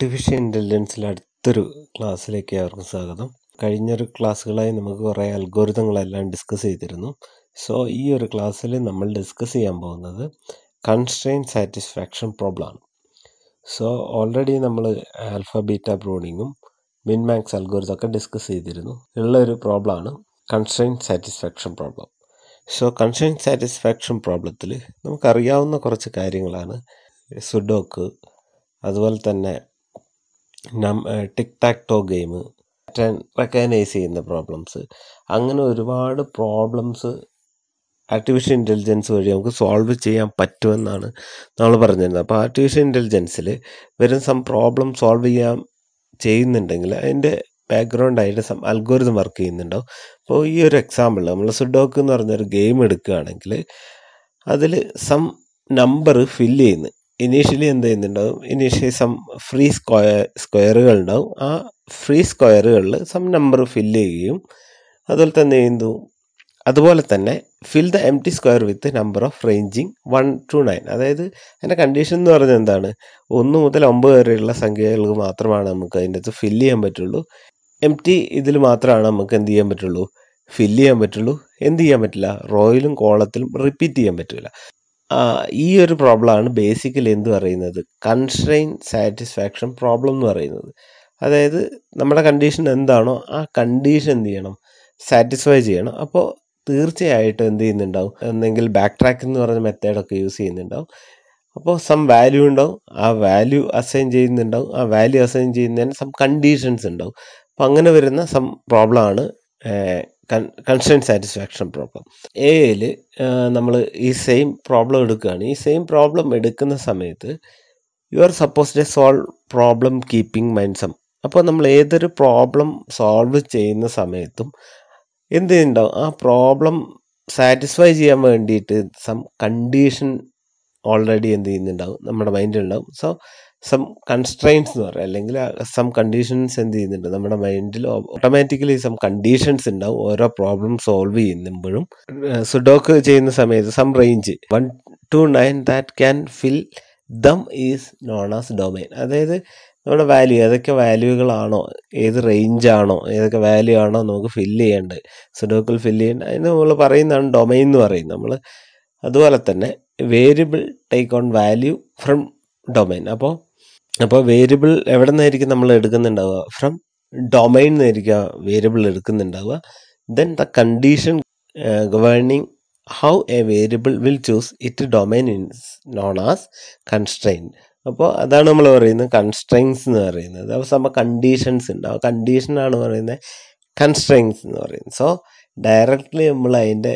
Artificial ഇൻ്റലിജൻസിൽ അടുത്തൊരു ക്ലാസ്സിലേക്ക് ഏവർക്കും സ്വാഗതം കഴിഞ്ഞൊരു ക്ലാസ്സുകളായി നമുക്ക് കുറേ അൽഗോരിതങ്ങളെല്ലാം ഡിസ്കസ് ചെയ്തിരുന്നു സോ ഈ ഒരു ക്ലാസ്സിൽ നമ്മൾ ഡിസ്കസ് ചെയ്യാൻ പോകുന്നത് കൺസ്ട്രെയിൻ സാറ്റിസ്ഫാക്ഷൻ പ്രോബ്ലമാണ് സോ ഓൾറെഡി നമ്മൾ ആൽഫ ബീറ്റ ബ്രൂണിങ്ങും അൽഗോരിതം ഒക്കെ ഡിസ്കസ് ചെയ്തിരുന്നു ഉള്ളൊരു പ്രോബ്ലമാണ് constraint satisfaction problem so constraint satisfaction പ്രോബ്ലത്തിൽ നമുക്കറിയാവുന്ന കുറച്ച് കാര്യങ്ങളാണ് സുഡോക്ക് അതുപോലെ തന്നെ tic tac toe game recognise ചെയ്യുന്ന പ്രോബ്ലംസ് അങ്ങനെ ഒരുപാട് പ്രോബ്ലംസ് ആർട്ടിഫിഷ്യൽ ഇൻ്റലിജൻസ് വഴി നമുക്ക് സോൾവ് ചെയ്യാൻ പറ്റുമെന്നാണ് നമ്മൾ പറഞ്ഞിരുന്നത് അപ്പോൾ ആർട്ടിഫിഷ്യൽ ഇൻ്റലിജൻസിൽ വരും സം പ്രോബ്ലം സോൾവ് ചെയ്യാൻ ചെയ്യുന്നുണ്ടെങ്കിൽ അതിൻ്റെ ബാക്ക്ഗ്രൗണ്ട് ആയിട്ട് സം അൽഗോരിതം വർക്ക് ചെയ്യുന്നുണ്ടോ അപ്പോൾ ഈ ഒരു എക്സാമ്പിൾ നമ്മൾ സുഡോക്ക് എന്ന് പറഞ്ഞൊരു ഗെയിം എടുക്കുകയാണെങ്കിൽ അതിൽ സം നമ്പർ ഫില്ല് ചെയ്യുന്നു ഇനീഷ്യലി എന്ത് ചെയ്യുന്നുണ്ടാവും ഇനീഷ്യലി സം ഫ്രീ സ്ക്വയർ സ്ക്വയറുകൾ ഉണ്ടാവും ആ ഫ്രീ സ്ക്വയറുകളിൽ സം നമ്പർ ഫില്ല് ചെയ്യുകയും അതുപോലെ തന്നെ എന്തു അതുപോലെ തന്നെ fill the empty square with number of ranging one two nine അതായത് അതിൻ്റെ കണ്ടീഷൻ എന്ന് പറഞ്ഞാൽ എന്താണ് ഒന്ന് മുതൽ ഒമ്പത് വരെയുള്ള സംഖ്യകൾക്ക് മാത്രമാണ് നമുക്ക് അതിൻ്റെ അകത്ത് ഫില്ല് ചെയ്യാൻ പറ്റുള്ളൂ എം ടി ഇതിൽ മാത്രമാണ് നമുക്ക് എന്ത് ചെയ്യാൻ പറ്റുള്ളൂ ഫില്ല് ചെയ്യാൻ പറ്റുള്ളൂ എന്ത് ചെയ്യാൻ പറ്റില്ല റോയിലും കോളത്തിലും റിപ്പീറ്റ് ചെയ്യാൻ പറ്റില്ല ഈ ഒരു പ്രോബ്ലമാണ് ബേസിക്കലി എന്ത് പറയുന്നത് കൺസ്ട്രെയിൻ സാറ്റിസ്ഫാക്ഷൻ പ്രോബ്ലം എന്ന് പറയുന്നത് അതായത് നമ്മുടെ കണ്ടീഷൻ എന്താണോ ആ കണ്ടീഷൻ എന്ത് ചെയ്യണം സാറ്റിസ്ഫൈ ചെയ്യണം അപ്പോൾ തീർച്ചയായിട്ടും എന്ത് ചെയ്യുന്നുണ്ടാവും എന്തെങ്കിൽ ബാക്ക് ട്രാക്ക് എന്ന് പറഞ്ഞ മെത്തേഡൊക്കെ യൂസ് ചെയ്യുന്നുണ്ടാവും അപ്പോൾ സം വാല്യൂ ഉണ്ടാവും ആ വാല്യൂ അസൈൻ ചെയ്യുന്നുണ്ടാവും ആ വാല്യൂ അസൈൻ ചെയ്യുന്നതിന് സം കണ്ടീഷൻസ് ഉണ്ടാവും അപ്പോൾ അങ്ങനെ വരുന്ന സം പ്രോബ്ലമാണ് കൺസേൺ സാറ്റിസ്ഫാക്ഷൻ പ്രോബ്ലം എയിൽ നമ്മൾ ഈ സെയിം പ്രോബ്ലം എടുക്കുകയാണ് ഈ സെയിം പ്രോബ്ലം എടുക്കുന്ന സമയത്ത് you are suppose they solve problem keeping മൈൻസം അപ്പോൾ നമ്മൾ ഏതൊരു പ്രോബ്ലം സോൾവ് ചെയ്യുന്ന സമയത്തും എന്ത് ചെയ്യുന്നുണ്ടാവും ആ പ്രോബ്ലം സാറ്റിസ്ഫൈ ചെയ്യാൻ വേണ്ടിയിട്ട് സം കണ്ടീഷൻ ഓൾറെഡി എന്ത് ചെയ്യുന്നുണ്ടാവും നമ്മുടെ മൈൻഡിലുണ്ടാവും സോ സം കൺസ്ട്രെയിൻസ് എന്ന് പറയാം അല്ലെങ്കിൽ സം കണ്ടീഷൻസ് എന്ത് ചെയ്യുന്നുണ്ട് നമ്മുടെ മൈൻഡിൽ ഓട്ടോമാറ്റിക്കലി സം കണ്ടീഷൻസ് ഉണ്ടാവും ഓരോ പ്രോബ്ലം സോൾവ് ചെയ്യുമ്പോഴും സുഡോക്ക് ചെയ്യുന്ന സമയത്ത് some range one two nine that can fill them is known as domain അതായത് നമ്മുടെ വാല്യൂ ഏതൊക്കെ വാല്യൂകളാണോ ഏത് റേഞ്ച് ആണോ ഏതൊക്കെ വാല്യൂ ആണോ നമുക്ക് ഫില്ല് ചെയ്യേണ്ടത് സുഡോക്കിൽ ഫില്ല് ചെയ്യേണ്ട അതിന് നമ്മൾ പറയുന്നതാണ് ഡൊമൈൻ എന്ന് പറയുന്നത് നമ്മൾ അതുപോലെ തന്നെ variable take on value from domain അപ്പോൾ അപ്പോൾ വേരിയബിൾ എവിടെ നിന്നായിരിക്കും നമ്മൾ എടുക്കുന്നുണ്ടാവുക ഫ്രം ഡൊമൈൻ നിന്നായിരിക്കുക വേരിയബിൾ എടുക്കുന്നുണ്ടാവുക then the condition governing how a variable will choose it domain is known as constraint അപ്പോൾ അതാണ് നമ്മൾ പറയുന്നത് കൺസ്ട്രെയിൻസ് എന്ന് പറയുന്നത് അപ്പോൾ നമ്മൾ കണ്ടീഷൻസ് ഉണ്ടാവും കണ്ടീഷനാണ് പറയുന്നത് കൺസ്ട്രെയിൻസ് എന്ന് പറയുന്നത് സോ ഡയറക്റ്റ്ലി നമ്മൾ അതിൻ്റെ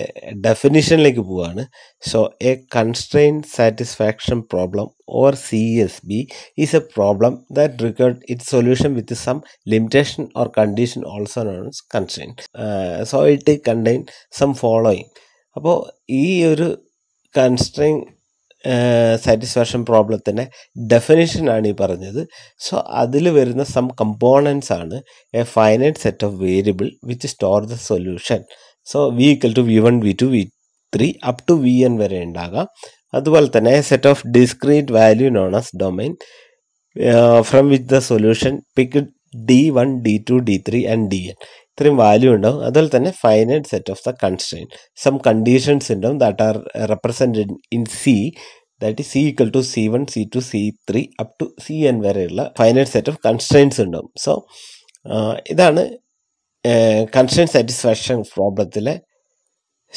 ഡെഫിനിഷനിലേക്ക് പോവുകയാണ് so a constraint satisfaction problem or C S B is a problem that required it solution with some limitation or condition also known constraint so it contain some following അപ്പോൾ ഈ ഒരു constrain satisfaction പ്രോബ്ലത്തിൻ്റെ ഡെഫിനേഷനാണ് ഈ പറഞ്ഞത് so അതിൽ വരുന്ന some components ആണ് a finite set of variable which store the solution so V equal to V one V two V three up to V N വരെ ഉണ്ടാകാം അതുപോലെ തന്നെ set of discrete value known as domain from which the solution pick D one D two D three and D N ഇത്രയും value ഉണ്ടാവും അതുപോലെ തന്നെ finite set of the constraint some conditions ഉണ്ടാവും that R represented in C that C equal to C one C two C three up to C N വരെയുള്ള finite set of constraints ഉണ്ടാവും so ഇതാണ് constraint satisfaction പ്രോബ്ലത്തിലെ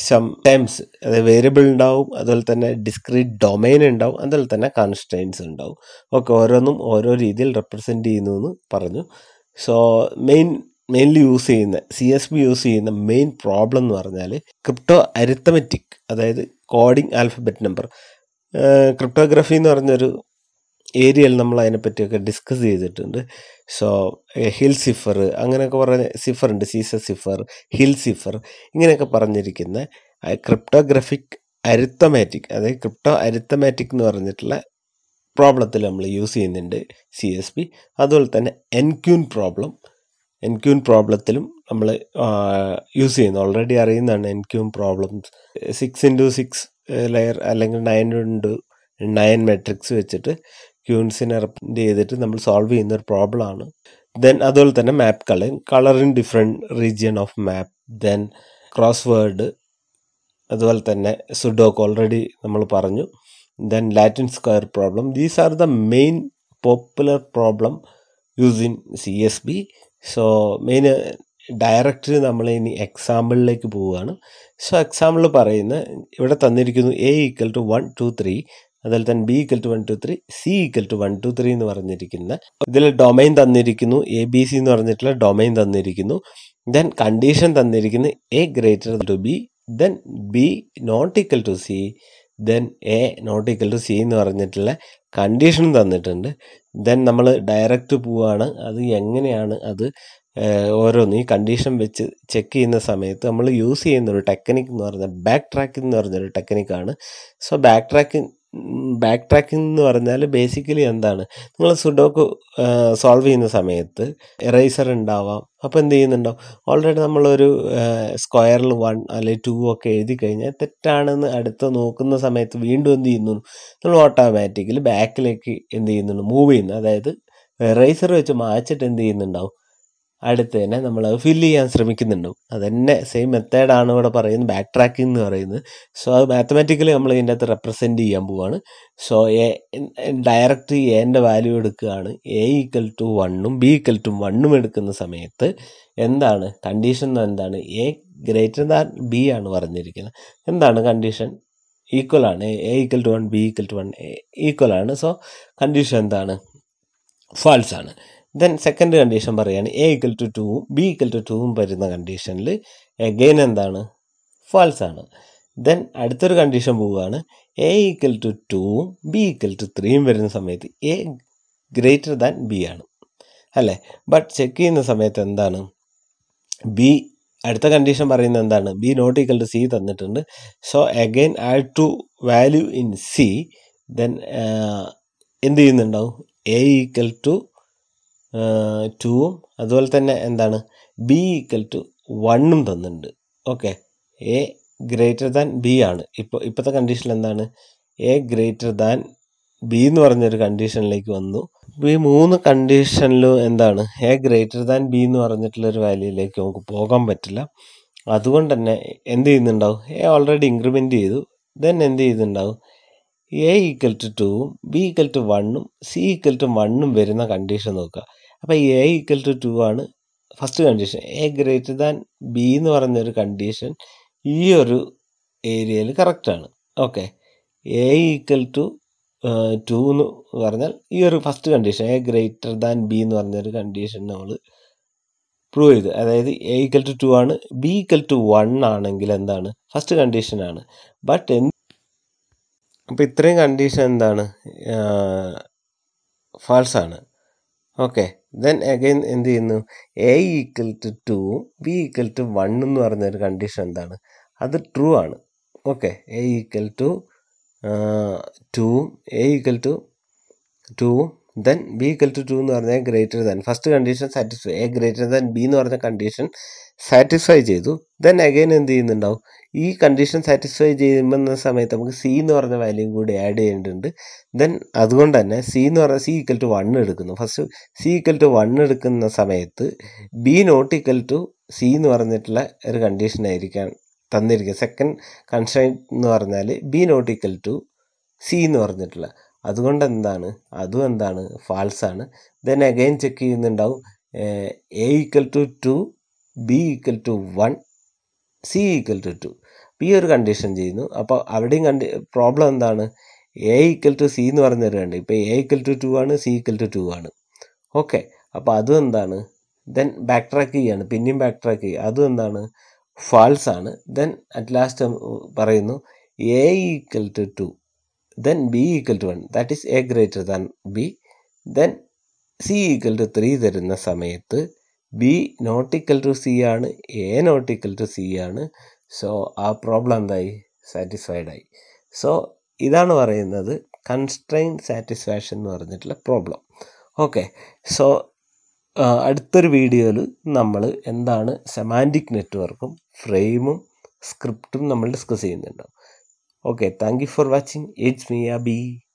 some times അതായത് variable ഉണ്ടാവും അതുപോലെ തന്നെ discrete domain ഉണ്ടാവും അതുപോലെ തന്നെ കൺസ്ട്രെയിൻസ് ഉണ്ടാവും ഓക്കെ ഓരോന്നും ഓരോ രീതിയിൽ റെപ്രസെൻറ്റ് ചെയ്യുന്നു എന്ന് പറഞ്ഞു സോ മെയിൻ മെയിൻലി യൂസ് ചെയ്യുന്ന സി എസ് ബി യൂസ് ചെയ്യുന്ന മെയിൻ പ്രോബ്ലം എന്ന് പറഞ്ഞാൽ ക്രിപ്റ്റോ അരിത്തമെറ്റിക് അതായത് കോഡിംഗ് ആൽഫബറ്റ് നമ്പർ ക്രിപ്റ്റോഗ്രഫി എന്ന് പറഞ്ഞൊരു ഏരിയയിൽ നമ്മൾ അതിനെപ്പറ്റിയൊക്കെ ഡിസ്കസ് ചെയ്തിട്ടുണ്ട് സോ ഹിൽ സിഫർ അങ്ങനെയൊക്കെ പറഞ്ഞ സിഫർ ഉണ്ട് സീസ സിഫർ ഹിൽ സിഫർ ഇങ്ങനെയൊക്കെ പറഞ്ഞിരിക്കുന്ന ക്രിപ്റ്റോഗ്രഫിക് അരിത്തമാറ്റിക് അതായത് ക്രിപ്റ്റോ അരിത്തമാറ്റിക് എന്ന് പറഞ്ഞിട്ടുള്ള പ്രോബ്ലത്തിൽ നമ്മൾ യൂസ് ചെയ്യുന്നുണ്ട് സി എസ് പി അതുപോലെ തന്നെ എൻക്യൂൻ പ്രോബ്ലം എൻക്യൂൻ പ്രോബ്ലത്തിലും നമ്മൾ യൂസ് ചെയ്യുന്നു ഓൾറെഡി അറിയുന്നതാണ് n queen problems six into six layer അല്ലെങ്കിൽ നയൻ ഇൻറ്റു നയൻ മെട്രിക്സ് വെച്ചിട്ട് ക്യൂൻസിനെ റെപ്രസെൻ്റ് ചെയ്തിട്ട് നമ്മൾ സോൾവ് ചെയ്യുന്ന ഒരു പ്രോബ്ലമാണ് ദെൻ അതുപോലെ തന്നെ map colour colour in different region of map then crossword അതുപോലെ തന്നെ സുഡോക്ക് ഓൾറെഡി നമ്മൾ പറഞ്ഞു then Latin square problem these are the main popular problem use in C S P so main direct നമ്മൾ ഇനി എക്സാമ്പിളിലേക്ക് പോവുകയാണ് so example പറയുന്ന ഇവിടെ തന്നിരിക്കുന്നു A equal to one two three അതുപോലെ തന്നെ B equal to one two three C equal to one two three എന്ന് പറഞ്ഞിരിക്കുന്ന ഇതിൽ ഡൊമൈൻ തന്നിരിക്കുന്നു എ ബി സി എന്ന് പറഞ്ഞിട്ടുള്ള ഡൊമൈൻ തന്നിരിക്കുന്നു ദെൻ കണ്ടീഷൻ തന്നിരിക്കുന്നു A greater to B then B not equal to C then A not equal to C എന്ന് പറഞ്ഞിട്ടുള്ള കണ്ടീഷൻ തന്നിട്ടുണ്ട് ദെൻ നമ്മൾ ഡയറക്റ്റ് പോവാണ് അത് എങ്ങനെയാണ് അത് ഓരോന്ന് ഈ കണ്ടീഷൻ വെച്ച് ചെക്ക് ചെയ്യുന്ന സമയത്ത് നമ്മൾ യൂസ് ചെയ്യുന്ന ഒരു ടെക്നിക് എന്ന് പറഞ്ഞാൽ ബാക്ക് ട്രാക്കിംഗ് എന്ന് പറഞ്ഞൊരു ടെക്നിക്കാണ് so backtracking backtracking എന്ന് പറഞ്ഞാൽ ബേസിക്കലി എന്താണ് നിങ്ങൾ സുഡോക്ക് സോൾവ് ചെയ്യുന്ന സമയത്ത് എറൈസർ ഉണ്ടാവാം അപ്പോൾ എന്ത് ചെയ്യുന്നുണ്ടാവും ഓൾറെഡി നമ്മളൊരു സ്ക്വയറിൽ വൺ അല്ലെ ടു ഒക്കെ എഴുതി കഴിഞ്ഞാൽ തെറ്റാണെന്ന് അടുത്ത് നോക്കുന്ന സമയത്ത് വീണ്ടും എന്ത് ചെയ്യുന്നു നമ്മൾ ഓട്ടോമാറ്റിക്കലി ബാക്കിലേക്ക് എന്ത് ചെയ്യുന്നുണ്ട് മൂവ് ചെയ്യുന്നു അതായത് എറൈസർ വെച്ച് മാച്ചിട്ട് എന്ത് ചെയ്യുന്നുണ്ടാവും അടുത്ത് തന്നെ അത് ഫില്ല് ചെയ്യാൻ ശ്രമിക്കുന്നുണ്ടാവും അതന്നെ സെയിം മെത്തേഡാണ് ഇവിടെ പറയുന്നത് ബാക്ക് ട്രാക്കിംഗ് എന്ന് പറയുന്നത് സോ അത് മാത്തമാറ്റിക്കലി നമ്മൾ ഇതിൻ്റെ അകത്ത് റെപ്രസെൻറ്റ് ചെയ്യാൻ പോവാണ് സോ എ ഡയറക്റ്റ് എൻ്റെ വാല്യൂ എടുക്കുകയാണ് എ ഈക്വൽ ടു വണ്ണും ബി ഈക്വൽ ടു വണ്ണും എടുക്കുന്ന സമയത്ത് എന്താണ് കണ്ടീഷൻ എന്താണ് എ ഗ്രേറ്റർ ദാൻ ബി ആണ് പറഞ്ഞിരിക്കുന്നത് എന്താണ് കണ്ടീഷൻ ഈക്വൽ ആണ് A equal to one B equal to one equal ആണ് സോ കണ്ടീഷൻ എന്താണ് ഫാൾസ് ആണ് ദെൻ സെക്കൻഡ് കണ്ടീഷൻ പറയുകയാണ് എ ഈക്വൽ ടു ടൂവും ബി ഈക്വൽ ടു ടൂവും വരുന്ന കണ്ടീഷനിൽ എഗെയിൻ എന്താണ് ഫാൾസ് ആണ് ദെൻ അടുത്തൊരു കണ്ടീഷൻ പോവുകയാണ് എ ഈക്വൽ ടു ടൂവും ബി ഈക്വൽ ടു ത്രീയും വരുന്ന സമയത്ത് എ ഗ്രേറ്റർ ദാൻ ബി ആണ് അല്ലേ ബട്ട് ചെക്ക് ചെയ്യുന്ന സമയത്ത് എന്താണ് ബി അടുത്ത കണ്ടീഷൻ പറയുന്നത് എന്താണ് B not equal to C തന്നിട്ടുണ്ട് so again add to value in C then എന്ത് ചെയ്യുന്നുണ്ടാവും എ ഈക്വൽ ടു ടുവും അതുപോലെ തന്നെ എന്താണ് ബി ഈക്വൽ ടു വണ്ണും തന്നിട്ടുണ്ട് okay A greater than B ആണ് ഇപ്പോൾ ഇപ്പോഴത്തെ കണ്ടീഷൻ എന്താണ് എ ഗ്രേറ്റർ ദാൻ ബി എന്ന് പറഞ്ഞൊരു കണ്ടീഷനിലേക്ക് വന്നു ഈ മൂന്ന് കണ്ടീഷനിലും എന്താണ് എ ഗ്രേറ്റർ ദാൻ ബി എന്ന് പറഞ്ഞിട്ടുള്ളൊരു വാല്യൂയിലേക്ക് നമുക്ക് പോകാൻ പറ്റില്ല അതുകൊണ്ട് തന്നെ എന്ത് ചെയ്യുന്നുണ്ടാവും എ ഓൾറെഡി ഇൻക്രിമെൻ്റ് ചെയ്തു ദെൻ എന്ത് ചെയ്യുന്നുണ്ടാവും എ ഈക്വൽ ടു ടുവും ബി ഈക്വൽ ടു വണ്ണും സി ഈക്വൽ ടു വണ്ണും വരുന്ന കണ്ടീഷൻ നോക്കുക അപ്പോൾ എ ഈക്വൽ ടു ടു ആണ് first condition A greater than B എന്ന് പറഞ്ഞ ഒരു കണ്ടീഷൻ ഈ ഒരു ഏരിയയിൽ കറക്റ്റാണ് okay A equal to two എന്ന് പറഞ്ഞാൽ ഈ ഒരു first condition A greater than B എന്ന് പറഞ്ഞ ഒരു കണ്ടീഷൻ നമ്മൾ പ്രൂവ് ചെയ്ത് അതായത് എ ഈക്വൽ ടു ടു ആണ് ബി ഈക്വൽ ടു വൺ ആണെങ്കിൽ എന്താണ് ഫസ്റ്റ് കണ്ടീഷനാണ് ബട്ട് എന്ത് അപ്പോൾ ഇത്രയും കണ്ടീഷൻ എന്താണ് ഫാൾസാണ് ഓക്കെ ദെൻ അഗൈൻ എന്ത് ചെയ്യുന്നു A equal to two B equal to one എന്ന് പറഞ്ഞൊരു കണ്ടീഷൻ എന്താണ് അത് ട്രൂ ആണ് okay A equal to two A equal to two then B equal to two എന്ന് പറഞ്ഞാൽ greater than first condition satisfy A greater than B എന്ന് പറഞ്ഞ condition satisfy ചെയ്തു ദെൻ അഗൈൻ എന്ത് ചെയ്യുന്നുണ്ടാവും ഈ കണ്ടീഷൻ സാറ്റിസ്ഫൈ ചെയ്യുമ്പോൾ സമയത്ത് നമുക്ക് സി എന്ന് പറഞ്ഞ വാല്യൂ കൂടി ആഡ് ചെയ്യേണ്ടതുണ്ട് ദെൻ അതുകൊണ്ട് തന്നെ സി എന്ന് പറഞ്ഞാൽ സി ഈക്വൽ ടു വൺ എടുക്കുന്നു first C equal to one എടുക്കുന്ന സമയത്ത് B not equal to C എന്ന് പറഞ്ഞിട്ടുള്ള ഒരു കണ്ടീഷൻ ആയിരിക്കാം തന്നിരിക്കുക സെക്കൻഡ് കൺസ്ട്രൈൻ എന്ന് പറഞ്ഞാൽ B not equal to C എന്ന് പറഞ്ഞിട്ടുള്ള അതുകൊണ്ട് എന്താണ് അതും എന്താണ് ഫാൾസ് ആണ് ദെൻ അഗൈൻ ചെക്ക് ചെയ്യുന്നുണ്ടാവും A equal to two B equal to one C equal to two ഈ ഒരു കണ്ടീഷൻ ചെയ്യുന്നു അപ്പോൾ അവിടെയും കണ്ടി പ്രോബ്ലം എന്താണ് എ ഈക്വൽ ടു സി എന്ന് പറഞ്ഞു തരുകയാണ് ഇപ്പോൾ എ ഈക്വൽ ടു ടു ആണ് സി ഈക്വൽ ടു ടു ആണ് ഓക്കെ അപ്പോൾ അതും എന്താണ് ദെൻ ബാക്ക് ട്രാക്ക് ചെയ്യാണ് പിന്നെയും ബാക്ക് ട്രാക്ക് ചെയ്യുക അതും എന്താണ് ഫാൾസ് ആണ് ദെൻ അറ്റ് ലാസ്റ്റ് പറയുന്നു A equal to two then b equal to 1 that is a greater than b then C equal to three തരുന്ന സമയത്ത് B not equal to C ആണ് A not equal to C ആണ് so ആ problem എന്തായി satisfied ആയി so ഇതാണ് പറയുന്നത് constrain satisfaction എന്ന് പറഞ്ഞിട്ടുള്ള പ്രോബ്ലം ഓക്കെ സോ അടുത്തൊരു വീഡിയോയിൽ നമ്മൾ എന്താണ് സെമാൻറ്റിക് നെറ്റ്വർക്കും ഫ്രെയിമും സ്ക്രിപ്റ്റും നമ്മൾ ഡിസ്കസ് ചെയ്യുന്നുണ്ടാവും Okay, thank you for watching. It's me, Abhi.